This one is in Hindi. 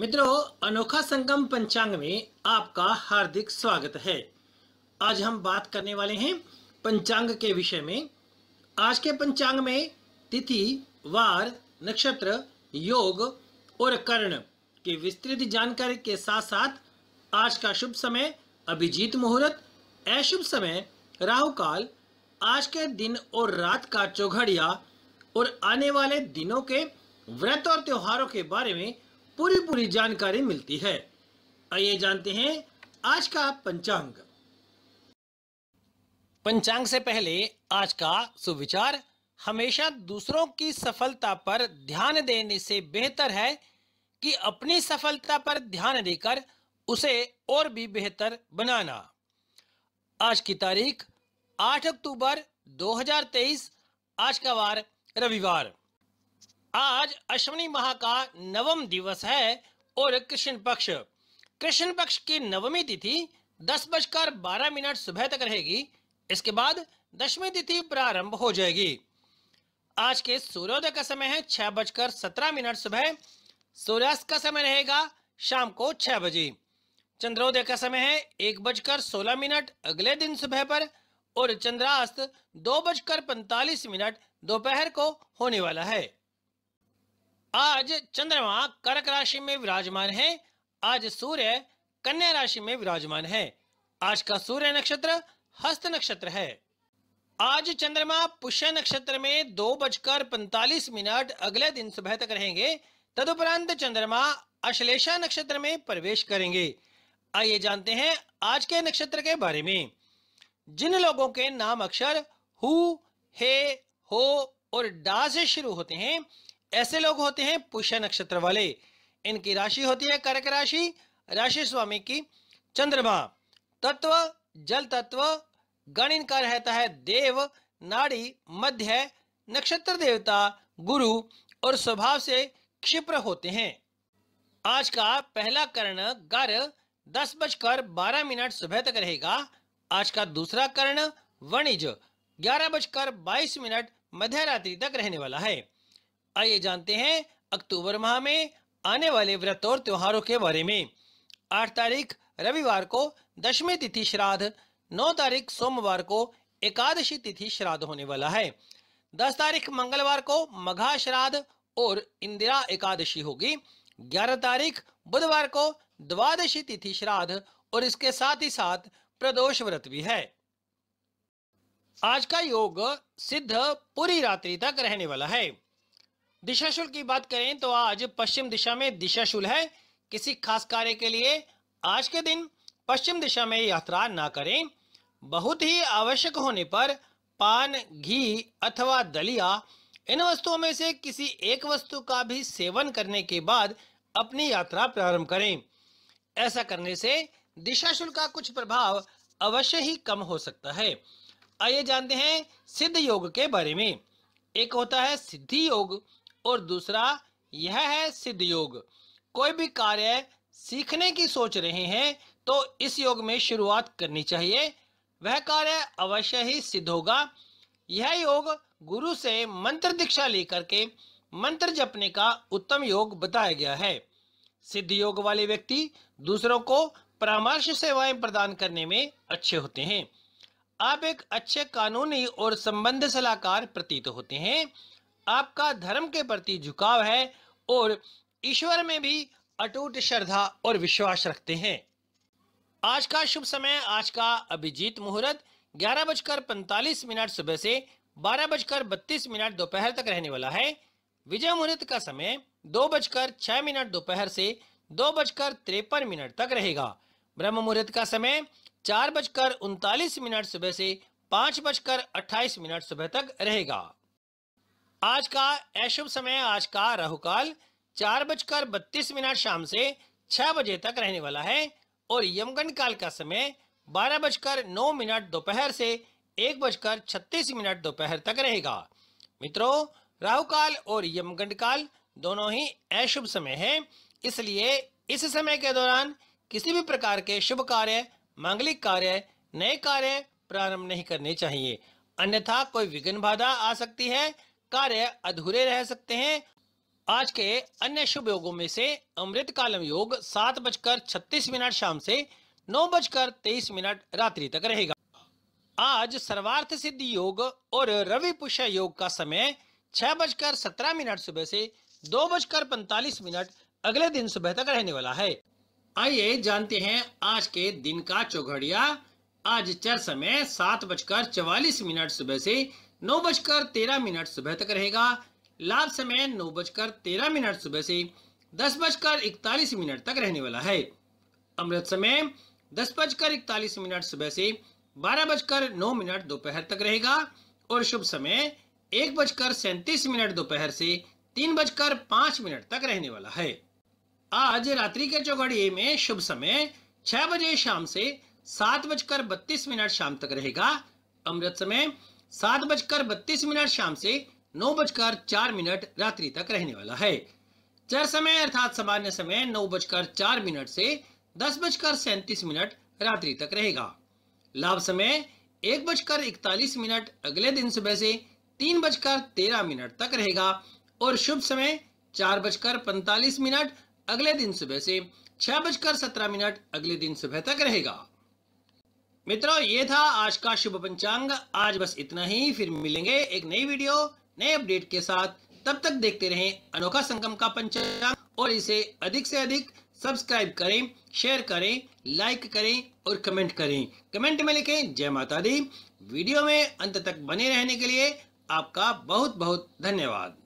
मित्रों अनोखा संगम पंचांग में आपका हार्दिक स्वागत है आज हम बात करने वाले हैं पंचांग के विषय में आज के पंचांग में तिथि वार नक्षत्र योग और कर्ण की विस्तृत जानकारी के साथ साथ आज का शुभ समय अभिजीत मुहूर्त अशुभ समय राहु काल आज के दिन और रात का चौघड़िया और आने वाले दिनों के व्रत और त्योहारों के बारे में पूरी पूरी जानकारी मिलती है आइए जानते हैं आज का पंचांग पंचांग से पहले आज का सुविचार हमेशा दूसरों की सफलता पर ध्यान देने से बेहतर है कि अपनी सफलता पर ध्यान देकर उसे और भी बेहतर बनाना आज की तारीख 8 अक्टूबर 2023 आज का वार रविवार आज अश्वनी माह का नवम दिवस है और कृष्ण पक्ष कृष्ण पक्ष की नवमी तिथि दस बजकर बारह मिनट सुबह तक रहेगी इसके बाद दसवीं तिथि प्रारंभ हो जाएगी आज के सूर्योदय का समय है छह बजकर सत्रह मिनट सुबह सूर्यास्त का समय रहेगा शाम को छह बजे चंद्रोदय का समय है एक बजकर सोलह मिनट अगले दिन सुबह पर और चंद्रास्त दो बजकर पैंतालीस मिनट दोपहर को होने वाला है आज चंद्रमा कर्क राशि में विराजमान है आज सूर्य कन्या राशि में विराजमान है आज का सूर्य नक्षत्र हस्त नक्षत्र है आज चंद्रमा पुष्य नक्षत्र में दो बजकर पैंतालीस मिनट अगले दिन सुबह तक रहेंगे तदुपरांत चंद्रमा अश्लेषा नक्षत्र में प्रवेश करेंगे आइए जानते हैं आज के नक्षत्र के बारे में जिन लोगों के नाम अक्षर हु हे हो और डा से शुरू होते हैं ऐसे लोग होते हैं पुष्य नक्षत्र वाले इनकी राशि होती है कर्क राशि राशि स्वामी की चंद्रमा तत्व जल तत्व गण इनका रहता है देव नाड़ी मध्य नक्षत्र देवता गुरु और स्वभाव से क्षिप्र होते हैं आज का पहला कर्ण गर दस बजकर बारह मिनट सुबह तक रहेगा आज का दूसरा कर्ण वणिज ग्यारह बजकर बाईस मिनट मध्य रात्रि तक रहने वाला है आइए जानते हैं अक्टूबर माह में आने वाले व्रत और त्योहारों के बारे में आठ तारीख रविवार को दशमी तिथि श्राद्ध नौ तारीख सोमवार को एकादशी तिथि श्राद्ध होने वाला है दस तारीख मंगलवार को मघा श्राद्ध और इंदिरा एकादशी होगी ग्यारह तारीख बुधवार को द्वादशी तिथि श्राद्ध और इसके साथ ही साथ प्रदोष व्रत भी है आज का योग सिद्ध पूरी रात्रि तक रहने वाला है दिशाशुल की बात करें तो आज पश्चिम दिशा में दिशाशुल है किसी खास कार्य के लिए आज के दिन पश्चिम दिशा में यात्रा ना करें बहुत ही आवश्यक होने पर पान घी अथवा दलिया इन वस्तुओं में से किसी एक वस्तु का भी सेवन करने के बाद अपनी यात्रा प्रारंभ करें ऐसा करने से दिशा शुल्क का कुछ प्रभाव अवश्य ही कम हो सकता है आइए जानते हैं सिद्ध योग के बारे में एक होता है सिद्धि योग और दूसरा यह है सिद्ध योग कोई भी कार्य सीखने की सोच रहे हैं तो इस योग में शुरुआत करनी चाहिए वह कार्य अवश्य ही सिद्ध होगा यह योग गुरु से मंत्र दीक्षा लेकर के मंत्र जपने का उत्तम योग बताया गया है सिद्ध योग वाले व्यक्ति दूसरों को परामर्श सेवाएं प्रदान करने में अच्छे होते हैं आप एक अच्छे कानूनी और संबंध सलाहकार प्रतीत होते हैं आपका धर्म के प्रति झुकाव है और ईश्वर में भी अटूट श्रद्धा और विश्वास रखते हैं आज का शुभ समय आज का अभिजीत मुहूर्त ग्यारह बजकर पैंतालीस मिनट सुबह से बारह बजकर बत्तीस मिनट दोपहर तक रहने वाला है विजय मुहूर्त का समय दो बजकर छह मिनट दोपहर से दो बजकर तिरपन मिनट तक रहेगा ब्रह्म मुहूर्त का समय चार बजकर उनतालीस मिनट सुबह से पांच बजकर अट्ठाईस मिनट सुबह तक रहेगा आज का अशुभ समय आज का राहुकाल चार बजकर बत्तीस मिनट शाम से छह बजे तक रहने वाला है और यमगन काल का समय बारह बजकर नौ मिनट दोपहर से एक बजकर छत्तीस मिनट दोपहर तक रहेगा मित्रों राहु काल और यमगंड काल दोनों ही अशुभ समय है इसलिए इस समय के दौरान किसी भी प्रकार के शुभ कार्य मांगलिक कार्य नए कार्य प्रारंभ नहीं करने चाहिए अन्यथा कोई विघ्न बाधा आ सकती है कार्य अधूरे रह सकते हैं आज के अन्य शुभ योगों में से अमृत कालम योग सात बजकर छत्तीस मिनट शाम से नौ बजकर तेईस मिनट रात्रि तक रहेगा आज सर्वार्थ सिद्धि योग और रवि पुष्य योग का समय छह बजकर सत्रह मिनट सुबह से दो बजकर पैंतालीस मिनट अगले दिन सुबह तक रहने वाला है आइए जानते हैं आज के दिन का चौघड़िया आज चर समय सात बजकर चवालीस मिनट सुबह से नौ बजकर तेरह मिनट सुबह तक रहेगा लाभ समय नौ बजकर तेरह मिनट सुबह से दस बजकर इकतालीस मिनट तक रहने वाला है अमृत समय दस बजकर इकतालीस मिनट सुबह से बारह बजकर नौ मिनट दोपहर तक रहेगा और शुभ समय एक बजकर सैंतीस मिनट दोपहर से तीन बजकर पांच मिनट तक रहने वाला है आज रात्रि के चौगड़िए में शुभ समय छह बजे शाम से सात बजकर बत्तीस मिनट शाम तक रहेगा अमृत समय सात बजकर बत्तीस मिनट शाम से नौ बजकर चार मिनट रात्रि तक रहने वाला है चर समय अर्थात सामान्य समय नौ बजकर चार मिनट से दस बजकर सैंतीस मिनट रात्रि तक रहेगा लाभ समय एक बजकर इकतालीस मिनट अगले दिन सुबह से तीन बजकर तेरह मिनट तक रहेगा और शुभ समय चार बजकर पैंतालीस मिनट अगले दिन सुबह से छह बजकर सत्रह मिनट अगले दिन सुबह तक रहेगा मित्रों ये था आज का शुभ पंचांग आज बस इतना ही फिर मिलेंगे एक नई वीडियो नए अपडेट के साथ तब तक देखते रहें अनोखा संगम का पंचांग और इसे अधिक से अधिक सब्सक्राइब करें शेयर करें लाइक करें और कमेंट करें कमेंट में लिखें जय माता दी वीडियो में अंत तक बने रहने के लिए आपका बहुत बहुत धन्यवाद